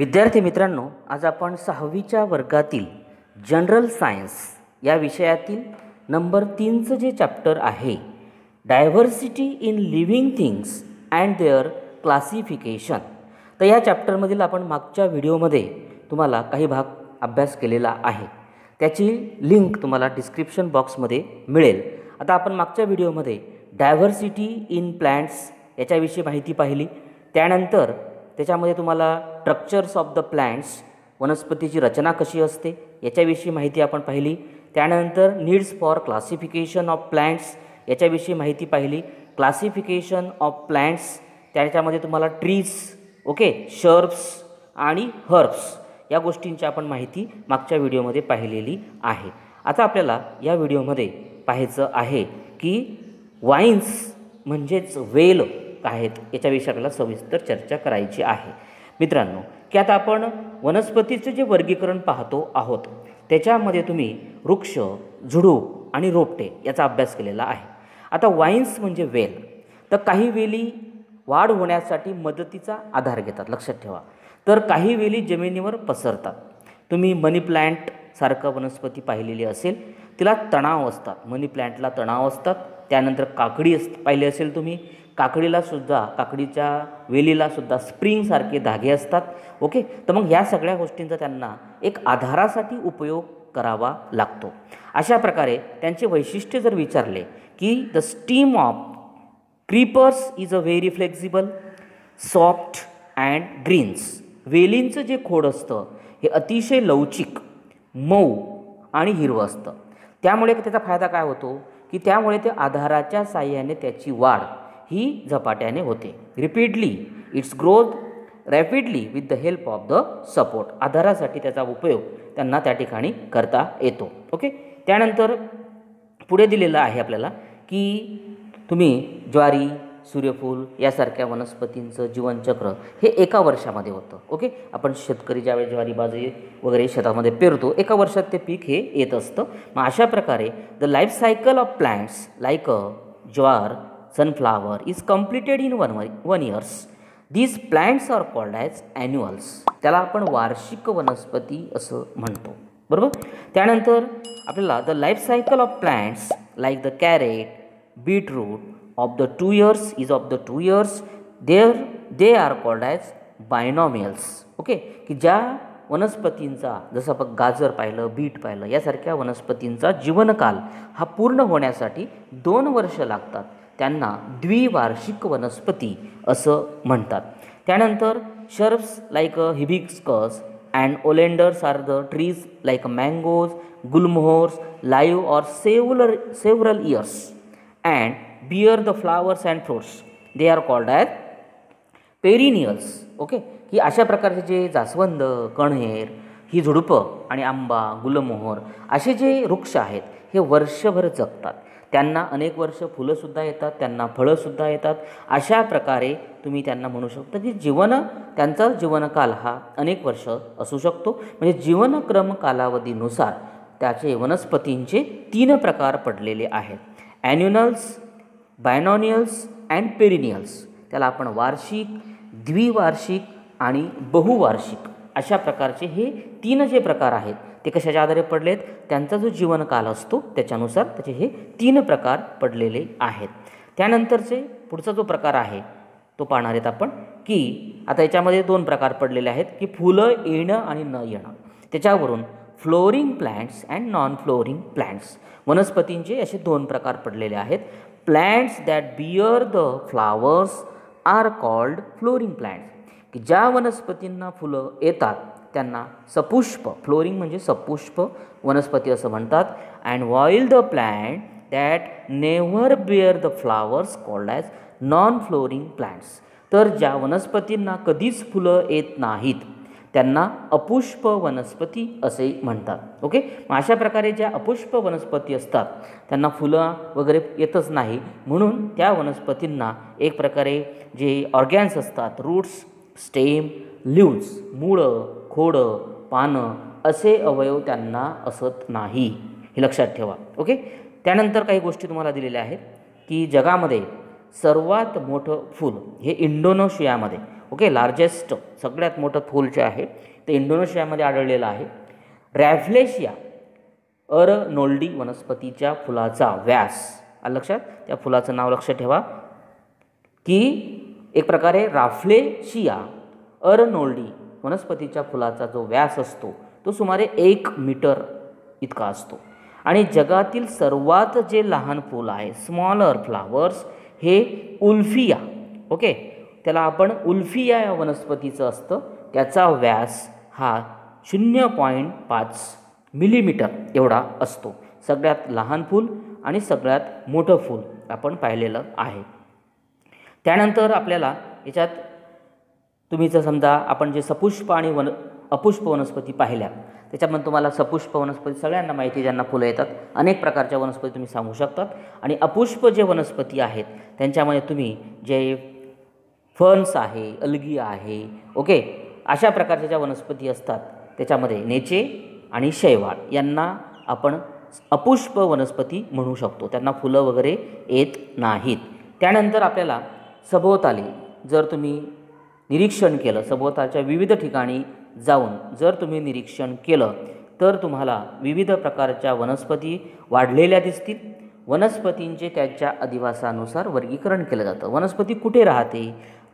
विद्यार्थी मित्रांनो आज आपण सहावीच्या वर्गातील जनरल सायन्स या विषयातील नंबर तीनचं जे चॅप्टर आहे diversity in living things and their classification तर या चॅप्टरमधील आपण मागच्या व्हिडिओमध्ये तुम्हाला काही भाग अभ्यास केलेला आहे त्याची लिंक तुम्हाला डिस्क्रिप्शन बॉक्समध्ये मिळेल आता आपण मागच्या व्हिडिओमध्ये डायव्हर्सिटी इन प्लॅन्ट्स याच्याविषयी माहिती पाहिली त्यानंतर त्याच्यामध्ये तुम्हाला स्ट्रक्चर्स ऑफ द प्लॅन्ट्स वनस्पतीची रचना कशी असते याच्याविषयी माहिती आपण पाहिली त्यानंतर needs for classification of plants याच्याविषयी माहिती पाहिली क्लासिफिकेशन ऑफ प्लॅन्ट्स त्याच्यामध्ये तुम्हाला ट्रीज ओके शर्ब्स आणि हर्ब्स या गोष्टींची आपण माहिती मागच्या व्हिडिओमध्ये पाहिलेली आहे आता आपल्याला या व्हिडिओमध्ये पाहायचं आहे की वाईन्स म्हणजेच वेल आहेत याच्याविषयी आपल्याला सविस्तर चर्चा करायची आहे मित्रांनो की आता आपण वनस्पतीचं जे वर्गीकरण पाहतो आहोत त्याच्यामध्ये तुम्ही वृक्ष झुडूप आणि रोपटे याचा अभ्यास केलेला आहे आता वाईन्स म्हणजे वेल तर काही वेली वाढ होण्यासाठी मदतीचा आधार घेतात लक्षात ठेवा तर काही वेली जमिनीवर पसरतात तुम्ही मनी प्लॅन्ट सारखं वनस्पती पाहिलेली असेल तिला तणाव असतात मनी प्लॅन्टला तणाव असतात त्यानंतर काकडी असत पाहिली असेल तुम्ही काकडीला सुद्धा काकडीच्या वेलीला सुद्धा स्प्रिंगसारखे धागे असतात ओके तर मग ह्या सगळ्या गोष्टींचा त्यांना एक आधारासाठी उपयोग करावा लागतो अशा प्रकारे त्यांचे वैशिष्ट्य जर विचारले की the stem of creepers is a very flexible soft and greens वेलींचं जे खोड असतं हे अतिशय लवचिक मऊ आणि हिरवं असतं त्यामुळे त्याचा फायदा काय होतो की त्यामुळे ते आधाराच्या साह्याने त्याची वाढ ही झपाट्याने होते rapidly its growth rapidly with the help of the support आधारासाठी त्याचा उपयोग त्यांना त्या ठिकाणी करता येतो ओके त्यानंतर पुढे दिलेलं आहे आपल्याला की तुम्ही ज्वारी सूर्यफूल यासारख्या वनस्पतींचं जीवनचक्र हे एका वर्षामध्ये होतं ओके आपण शेतकरी ज्यावेळेस ज्वारी बाजरी वगैरे शेतामध्ये पेरतो एका वर्षात ते पीक हे येत असतं मग अशा प्रकारे the life cycle of plants like jowar sunflower is completed in one one years these plants are called as annuals त्याला आपण वार्षिक वनस्पती असं म्हणतो बरोबर त्यानंतर आपल्याला the life cycle of plants like the carrot beetroot of the two years is of the two years there they are called as binomials okay की ज्या वनस्पतींचा जसं आपण गाजर पाहिलं बीट पाहिलं यासारख्या वनस्पतींचा जीवनकाल हा पूर्ण होण्यासाठी दोन वर्ष लागतात त्यांना द्विवार्षिक वनस्पती असं म्हणतात त्यानंतर shrubs like a hibiscus and oleanders are the trees like a mangoes gulmohars live or several several years and bear the flowers and fruits they are called at perennials okay की अशा प्रकारचे जे जास्वंद कणहेर ही झुडपं आणि आंबा गुलमोहर असे जे वृक्ष आहेत हे वर्षभर जगतात त्यांना अनेक वर्ष फुलंसुद्धा येतात त्यांना फळंसुद्धा येतात अशा प्रकारे तुम्ही त्यांना म्हणू शकता की जीवन त्यांचा जीवनकाल हा अनेक वर्ष असू शकतो म्हणजे जीवनक्रम कालावधीनुसार त्याचे वनस्पतींचे तीन प्रकार पडलेले आहेत ॲन्युनल्स बायनॉनियल्स अँड पेरिनियल्स त्याला आपण वार्षिक द्विवार्षिक आणि बहुवार्षिक अशा प्रकारचे हे तीन जे प्रकार आहेत ते कशाच्या आधारे पडलेत त्यांचा जो जीवनकाल असतो त्याच्यानुसार त्याचे हे तीन प्रकार पडलेले आहेत त्यानंतरचे पुढचा जो प्रकार आहे तो पाहणार आहेत आपण की आता याच्यामध्ये दोन प्रकार पडलेले आहेत की फुलं येणं आणि न येणं त्याच्यावरून flowering plants and non flowering plants वनस्पतींचे असे दोन प्रकार पडलेले आहेत plants that bear the flowers are called flowering plants की ज्या वनस्पतींना फुलं येतात त्यांना सपुष्प फ्लोरिंग म्हणजे सपुष्प वनस्पती असं म्हणतात and while the plant that never bear the flowers called as non flowering plants तर ज्या वनस्पतींना कधीच फुलं येत नाहीत त्यांना अपुष्प वनस्पती असे म्हणतात ओके मग अशा प्रकारे ज्या अपुष्प वनस्पती असतात त्यांना फुलं वगैरे येतच नाही म्हणून त्या वनस्पतींना एक प्रकारे जे ऑर्गॅन्स असतात रूट्स स्टेम लिव्स मुळं खोडं पानं असे अवयव त्यांना असत नाही हे लक्षात ठेवा ओके त्यानंतर काही गोष्टी तुम्हाला दिलेल्या आहेत की जगामध्ये सर्वात मोठं फूल हे इंडोनेशियामध्ये ओके लार्जेस्ट सगळ्यात मोठं फूल जे आहे ते इंडोनेशियामध्ये आढळलेलं आहे रॅव्हलेशिया अरनोल्डी वनस्पतीच्या फुलाचा व्यास आलं लक्षात त्या फुलाचं नाव लक्षात ठेवा की एक प्रकारे राफ्लेशिया अरनोल्डी वनस्पतीच्या फुलाचा जो व्यास असतो तो सुमारे एक मीटर इतका असतो आणि जगातील सर्वात जे लहान फूल आहे स्मॉलर फ्लावर्स हे उल्फिया ओके त्याला आपण उल्फिया या वनस्पतीचं असतं त्याचा व्यास हा शून्य पॉईंट पाच मिलीमीटर एवढा असतो सगळ्यात लहान फूल आणि सगळ्यात मोठं फूल आपण पाहिलेलं आहे त्यानंतर आपल्याला याच्यात तुम्ही जर समजा आपण जे सपुष्प आणि वन अपुष्प वनस्पती पाहिल्या त्याच्यामध्ये तुम्हाला सपुष्प वनस्पती सगळ्यांना माहिती ज्यांना फुलं येतात अनेक प्रकारच्या वनस्पती तुम्ही सांगू शकतात आणि अपुष्प जे वनस्पती आहेत त्यांच्यामध्ये तुम्ही जे फन्स आहे अलगी आहे ओके अशा प्रकारच्या ज्या वनस्पती असतात त्याच्यामध्ये नेचे आणि शैवाळ यांना आपण अपुष्प वनस्पती म्हणू शकतो त्यांना फुलं वगैरे येत नाहीत त्यानंतर आपल्याला सभोवताली जर तुम्ही निरीक्षण केलं सभोवताच्या विविध ठिकाणी जाऊन जर तुम्ही निरीक्षण केलं तर तुम्हाला विविध प्रकारच्या वनस्पती वाढलेल्या दिसतील वनस्पतींचे त्यांच्या अधिवासानुसार वर्गीकरण केलं जातं वनस्पती कुठे राहते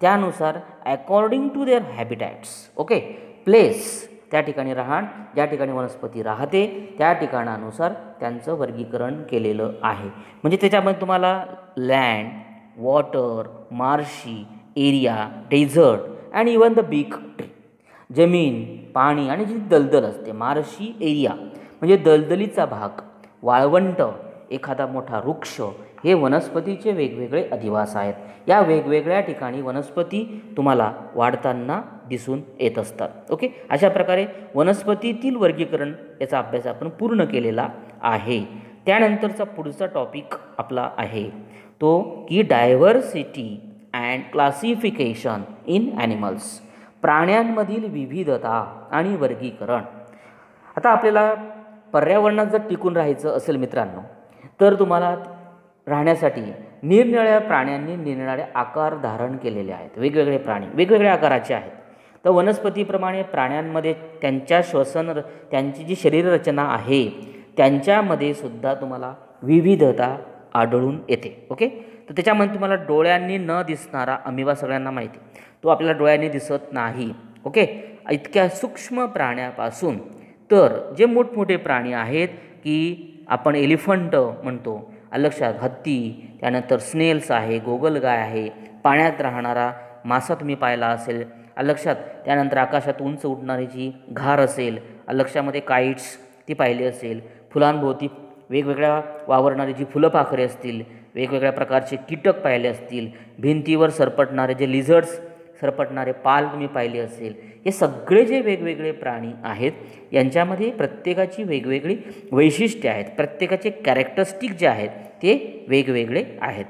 त्यानुसार according to their habitats okay place त्या ठिकाणी राहण ज्या ठिकाणी वनस्पती राहते त्या ठिकाणानुसार त्यांचं वर्गीकरण केलेलं आहे म्हणजे त्याच्यामध्ये तुम्हाला land water marshy area desert and even the big tree जमीन पाणी आणि जी दलदल असते मारशी एरिया म्हणजे दलदलीचा भाग वाळवंट एखादा मोठा वृक्ष हे वनस्पतीचे वेगवेगळे अधिवास आहेत या वेगवेगळ्या ठिकाणी वनस्पती तुम्हाला वाढताना दिसून येत असतात ओके अशा प्रकारे वनस्पतीतील वर्गीकरण याचा अभ्यास आपण पूर्ण केलेला आहे त्यानंतरचा पुढचा टॉपिक आपला आहे तो की diversity and classification in animals प्राण्यांमधील विविधता आणि वर्गीकरण आता आपल्याला पर्यावरणात जर टिकून राहायचं असेल मित्रांनो तर तुम्हाला राहण्यासाठी निरनिळ्या प्राण्यांनी निरनिळे आकार धारण केलेले आहेत वेगवेगळे प्राणी वेगवेगळ्या आकाराचे आहेत तर वनस्पतीप्रमाणे प्राण्यांमध्ये त्यांच्या श्वसन त्यांची जी शरीररचना आहे त्यांच्यामध्ये सुद्धा तुम्हाला विविधता आढळून येते ओके तर त्याच्यामध्ये तुम्हाला डोळ्यांनी न दिसणारा अमिबा सगळ्यांना माहिती तो आपल्याला डोळ्यांनी दिसत नाही ओके इतक्या सूक्ष्म प्राण्यापासून तर जे मोठमोठे प्राणी आहेत की आपण एलिफंट म्हणतो लक्षात हत्ती त्यानंतर स्नेल्स आहे गोगलगाय आहे पाण्यात राहणारा मासा तुम्ही पाहिला असेल लक्षात त्यानंतर आकाशात उंच उडणारी जी घार असेल लक्षामध्ये काईट्स ती पाहिली असेल फुलांभोवती वेगवेगळ्या वावरणारी जी फुलं असतील वेगवेगळ्या प्रकारचे कीटक पाहिले असतील भिंतीवर सरपटणारे जे लिझर्ड्स सरपटणारे पाल तुम्ही पाहिले असेल हे सगळे जे वेगवेगळे प्राणी आहेत यांच्यामध्ये प्रत्येकाची वेगवेगळी वैशिष्ट्ये आहेत प्रत्येकाचे कॅरेक्टरिस्टिक जे आहेत ते वेगवेगळे आहेत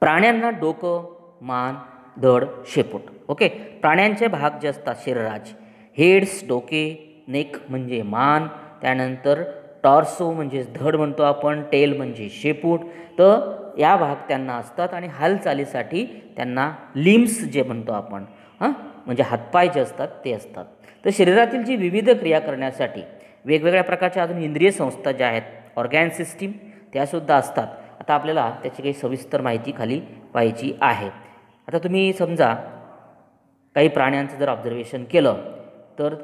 प्राण्यांना डोकं मान धड शेपूट ओके प्राण्यांचे भाग जे असतात शरीराचे हेड्स डोके नेक म्हणजे मान त्यानंतर टॉर्सो म्हणजेच धड म्हणतो आपण टेल म्हणजे शेपूट तर या भाग त्यांना असतात आणि हालचालीसाठी त्यांना लिम्स जे म्हणतो आपण हां म्हणजे हातपाय जे असतात ते असतात तर शरीरातील जी विविध क्रिया करण्यासाठी वेगवेगळ्या प्रकारच्या अजून इंद्रिय संस्था ज्या आहेत ऑर्गॅन सिस्टीम त्यासुद्धा असतात आता आपल्याला त्याची काही सविस्तर माहिती खाली पाहिजे आहे आता तुम्ही समजा काही प्राण्यांचं जर ऑब्झर्वेशन केलं तर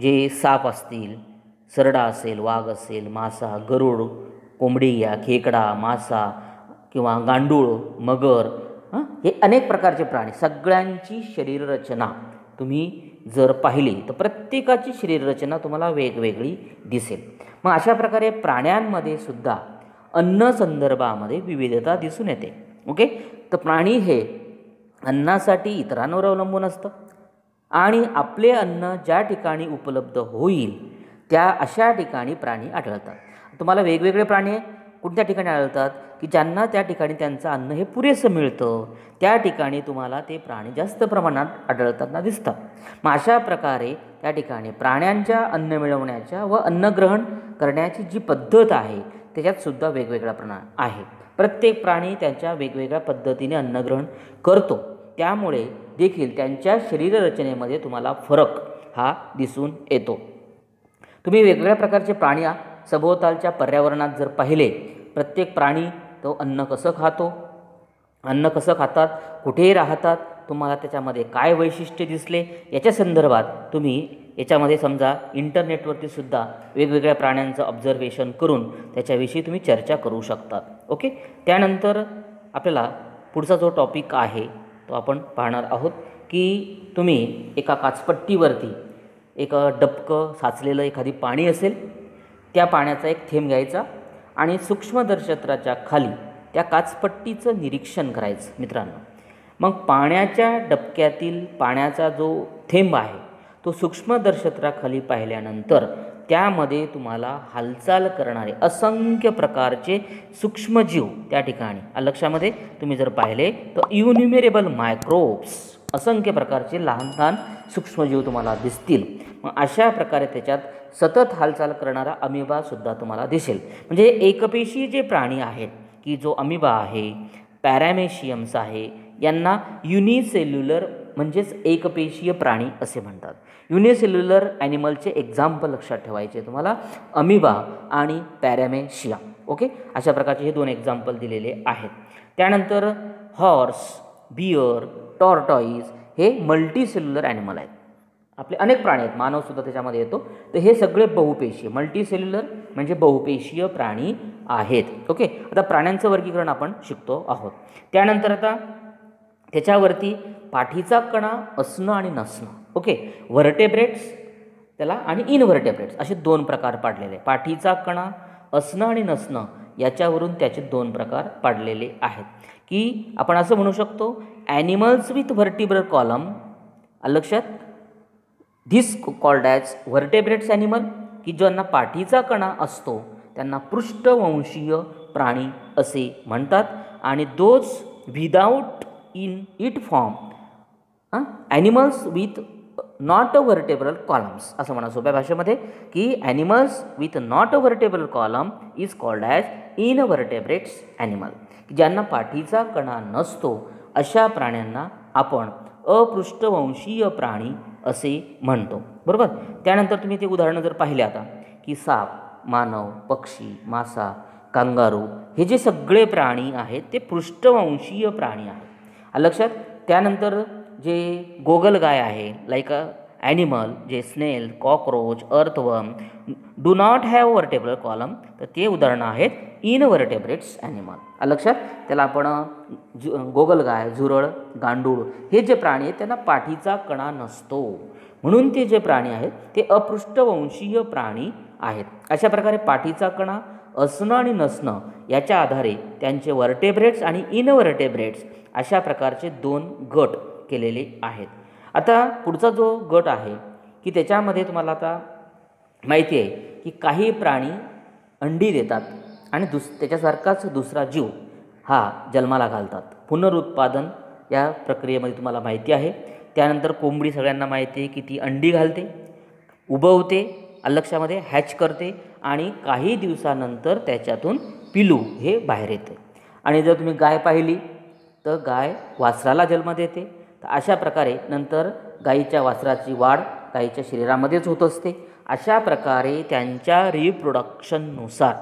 जे साप असतील सरडा असेल वाघ असेल मासा गरुड कोंबडी कोंबडिया खेकडा मासा किंवा गांडूळ मगर हे अनेक प्रकारचे प्राणी सगळ्यांची शरीररचना तुम्ही जर पाहिली तर प्रत्येकाची शरीररचना तुम्हाला वेगवेगळी दिसेल मग अशा प्रकारे प्राण्यांमध्ये सुद्धा अन्न संदर्भामध्ये विविधता दिसून येते ओके तर प्राणी हे अन्नासाठी इतरांवर अवलंबून असतं आणि आपले अन्न ज्या ठिकाणी उपलब्ध होईल त्या अशा ठिकाणी प्राणी आढळतात तुम्हाला वेगवेगळे प्राणी कोणत्या ठिकाणी आढळतात की ज्यांना त्या ठिकाणी त्यांचं अन्न हे पुरेसं मिळतं त्या ठिकाणी तुम्हाला ते प्राणी जास्त प्रमाणात आढळताना दिसतात मग अशा प्रकारे त्या ठिकाणी प्राण्यांच्या अन्न मिळवण्याच्या व अन्नग्रहण करण्याची जी पद्धत आहे त्याच्यातसुद्धा वेगवेगळा प्रमाण आहे प्रत्येक प्राणी त्यांच्या वेगवेगळ्या पद्धतीने अन्नग्रहण करतो त्यामुळे देखील त्यांच्या शरीररचनेमध्ये तुम्हाला फरक हा दिसून येतो तुम्ही वेगवेगळ्या प्रकारचे प्राणी सभोवतालच्या पर्यावरणात जर पाहिले प्रत्येक प्राणी तो अन्न कसं खातो अन्न कसं खातात कुठेही राहतात तुम्हाला त्याच्यामध्ये काय वैशिष्ट्य दिसले याच्या संदर्भात तुम्ही याच्यामध्ये समजा इंटरनेटवरती सुद्धा वेगवेगळ्या प्राण्यांचं ऑब्झर्वेशन करून त्याच्याविषयी तुम्ही चर्चा करू शकतात ओके त्यानंतर आपल्याला पुढचा जो टॉपिक आहे तो आपण पाहणार आहोत की तुम्ही एका काचपट्टीवरती एक डबकं साचलेलं एखादी पाणी असेल त्या पाण्याचा एक थेंब घ्यायचा आणि सूक्ष्मदर्शत्राच्या खाली त्या काचपट्टीचं निरीक्षण करायचं मित्रांनो मग पाण्याच्या डबक्यातील पाण्याचा जो थेंब आहे तो सूक्ष्मदर्शत्राखाली पाहिल्यानंतर त्यामध्ये तुम्हाला हालचाल करणारे असंख्य प्रकारचे सूक्ष्मजीव त्या ठिकाणी लक्षामध्ये तुम्ही जर पाहिले तर इन्युमेरेबल मायक्रोब्स असंख्य प्रकारचे लहान लहान सूक्ष्मजीव तुम्हाला दिसतील मग अशा प्रकारे त्याच्यात सतत हालचाल करणारा अमिबासुद्धा तुम्हाला दिसेल म्हणजे एकपेशी जे प्राणी आहेत की जो अमिबा आहे पॅरॅमेशियम्स आहे यांना युनिसेल्युलर म्हणजेच एकपेशीय प्राणी असे म्हणतात युनिसेल्युलर ॲनिमलचे एक्झाम्पल लक्षात ठेवायचे तुम्हाला अमिबा आणि पॅरॅमेशिया ओके अशा प्रकारचे हे दोन एक्झाम्पल दिलेले आहेत त्यानंतर हॉर्स बियर टॉर्टॉईज हे मल्टीसेल्युलर ॲनिमल आहेत आपले अनेक प्राणी आहेत मानवसुद्धा त्याच्यामध्ये येतो तर हे सगळे बहुपेशीय मल्टीसेल्युलर म्हणजे बहुपेशीय प्राणी आहेत ओके आता प्राण्यांचं वर्गीकरण आपण शिकतो आहोत त्यानंतर आता त्याच्यावरती पाठीचा कणा असणं आणि नसणं ओके व्हर्टेब्रेट्स त्याला आणि इनव्हर्टेब्रेट्स असे दोन प्रकार पाडलेले पाठीचा कणा असणं आणि नसणं याच्यावरून त्याचे दोन प्रकार पाडलेले आहेत की आपण असं म्हणू शकतो ॲनिमल्स विथ व्हर्टिब्रल कॉलम लक्षात this called as vertebrates animal की ज्यांना पाठीचा कणा असतो त्यांना पृष्ठवंशीय प्राणी असे म्हणतात आणि those without in it form animals with not a vertebral columns असं म्हणा सोप्या भाषेमध्ये की animals with not a vertebral column is called as invertebrates animal ज्यांना पाठीचा कणा नसतो अशा प्राण्यांना आपण अपृष्ठवंशीय प्राणी असे म्हणतो बरोबर त्यानंतर तुम्ही ते उदाहरणं जर पाहिले आता की साप मानव पक्षी मासा कांगारू हे जे सगळे प्राणी आहेत ते पृष्ठवंशीय प्राणी आहेत लक्षात त्यानंतर जे गोगलगाय आहे लाईक ॲनिमल जे snail cockroach earthworm do not have vertebral column तर ते उदाहरणं आहेत इनवर्टेब्रेट्स ॲनिमल लक्षात त्याला आपण जु गोगलगाय झुरळ गांडूळ हे जे प्राणी आहेत त्यांना पाठीचा कणा नसतो म्हणून ते जे प्राणी आहेत ते अपृष्ठवंशीय प्राणी आहेत अशा प्रकारे पाठीचा कणा असणं आणि नसणं याच्या आधारे त्यांचे वर्टेब्रेट्स आणि इनवर्टेब्रेट्स अशा प्रकारचे दोन गट केलेले आहेत आता पुढचा जो गट आहे की त्याच्यामध्ये तुम्हाला आता माहिती आहे की काही प्राणी अंडी देतात आणि दुस त्याच्यासारखाच दुसरा जीव हा जन्माला घालतात पुनरुत्पादन या प्रक्रियेमध्ये तुम्हाला माहिती आहे त्यानंतर कोंबडी सगळ्यांना माहिती आहे की ती अंडी घालते उबवते अलक्षामध्ये हॅच करते आणि काही दिवसानंतर त्याच्यातून पिलू हे बाहेर येते आणि जर तुम्ही गाय पाहिली तर गाय वासराला जन्म देते तर अशा प्रकारे नंतर गाईच्या वासराची वाढ गाईच्या शरीरामध्येच होत असते अशा प्रकारे त्यांच्या रिप्रोडक्शननुसार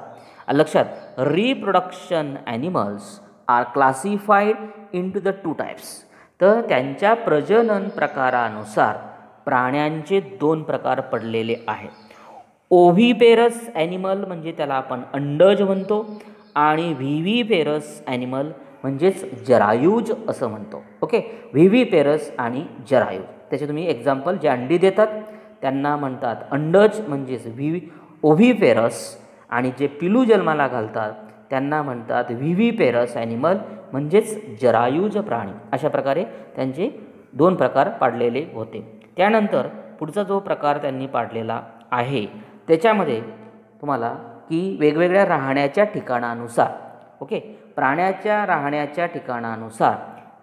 लक्षात reproduction animals are classified into the two types तर त्यांच्या प्रजनन प्रकारानुसार प्राण्यांचे दोन प्रकार पडलेले आहेत ओव्हिपेरस ॲनिमल म्हणजे त्याला आपण अंडज म्हणतो आणि व्ही पेरस ॲनिमल म्हणजेच जरायूज असं म्हणतो ओके पेरस आणि जरायूज त्याचे तुम्ही एक्झाम्पल जे अंडी देतात त्यांना म्हणतात अंडज म्हणजेच व्ही ओव्ही पेरस आणि जे पिलू जन्माला घालतात त्यांना म्हणतात पेरस ॲनिमल म्हणजेच जरायूज प्राणी अशा प्रकारे त्यांचे दोन प्रकार पाडलेले होते त्यानंतर पुढचा जो प्रकार त्यांनी पाडलेला आहे त्याच्यामध्ये तुम्हाला की वेगवेगळ्या राहण्याच्या ठिकाणानुसार ओके प्राण्याच्या राहण्याच्या ठिकाणानुसार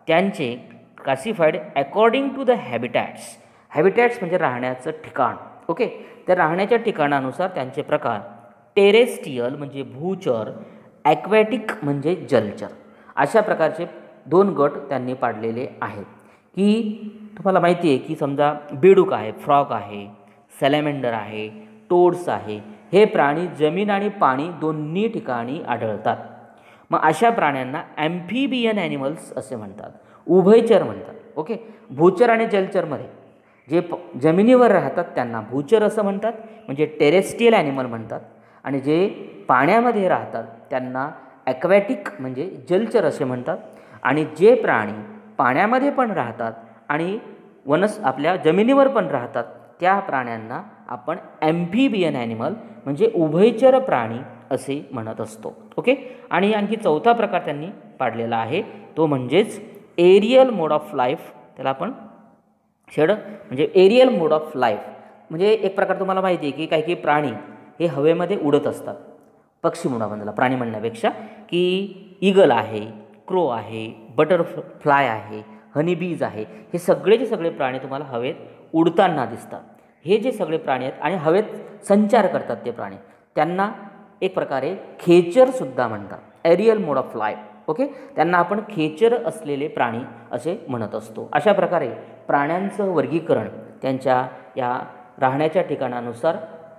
त्यांचे classified according to the habitats habitats म्हणजे राहण्याचं ठिकाण ओके त्या राहण्याच्या ठिकाणानुसार त्यांचे प्रकार टेरेस्टियल म्हणजे भूचर ॲक्वॅटिक म्हणजे जलचर अशा प्रकारचे दोन गट त्यांनी पाडलेले आहेत की तुम्हाला माहिती आहे की समजा बेडूक आहे फ्रॉक आहे सॅलेमेंडर आहे टोड्स आहे हे प्राणी जमीन आणि पाणी दोन्ही ठिकाणी आढळतात मग अशा प्राण्यांना ॲम्फिबियन ॲनिमल्स असे म्हणतात उभयचर म्हणतात ओके भूचर आणि जलचरमध्ये जे प जमिनीवर राहतात त्यांना भूचर असं म्हणतात म्हणजे टेरेस्टियल ॲनिमल म्हणतात आणि जे पाण्यामध्ये राहतात त्यांना ॲक्वॅटिक म्हणजे जलचर असे म्हणतात आणि जे प्राणी पाण्यामध्ये पण राहतात आणि वनस आपल्या जमिनीवर पण राहतात त्या प्राण्यांना आपण ॲम्फिबियन ॲनिमल म्हणजे उभयचर प्राणी असे म्हणत असतो ओके आणि आणखी चौथा प्रकार त्यांनी पाडलेला आहे तो म्हणजेच एरियल मोड ऑफ लाईफ त्याला आपण शेड म्हणजे एरियल मोड ऑफ लाईफ म्हणजे एक प्रकार तुम्हाला माहिती आहे की काही काही प्राणी हे हवेमध्ये उडत असतात पक्षी म्हणा त्याला प्राणी म्हणण्यापेक्षा की इगल आहे क्रो आहे फ्लाय आहे हनीबीज आहे हे सगळे जे सगळे प्राणी तुम्हाला हवेत उडताना दिसतात हे जे सगळे प्राणी आहेत आणि हवेत संचार करतात ते प्राणी त्यांना एक प्रकारे खेचरसुद्धा म्हणतात aerial mode of life okay त्यांना आपण खेचर असलेले प्राणी असे म्हणत असतो अशा प्रकारे प्राण्यांचं वर्गीकरण त्यांच्या या राहण्याच्या ठिकाणानुसार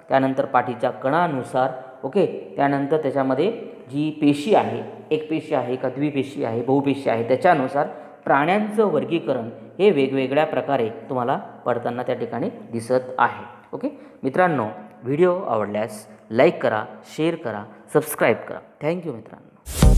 त्यानंतर पाठीच्या कणानुसार ओके त्यानंतर त्याच्यामध्ये जी पेशी आहे एक पेशी आहे का द्विपेशी आहे बहुपेशी आहे त्याच्यानुसार प्राण्यांचं वर्गीकरण हे वेगवेगळ्या प्रकारे तुम्हाला पडताना त्या ठिकाणी दिसत आहे ओके मित्रांनो व्हिडिओ आवडल्यास लाईक करा शेअर करा सबस्क्राईब करा थँक्यू मित्रांनो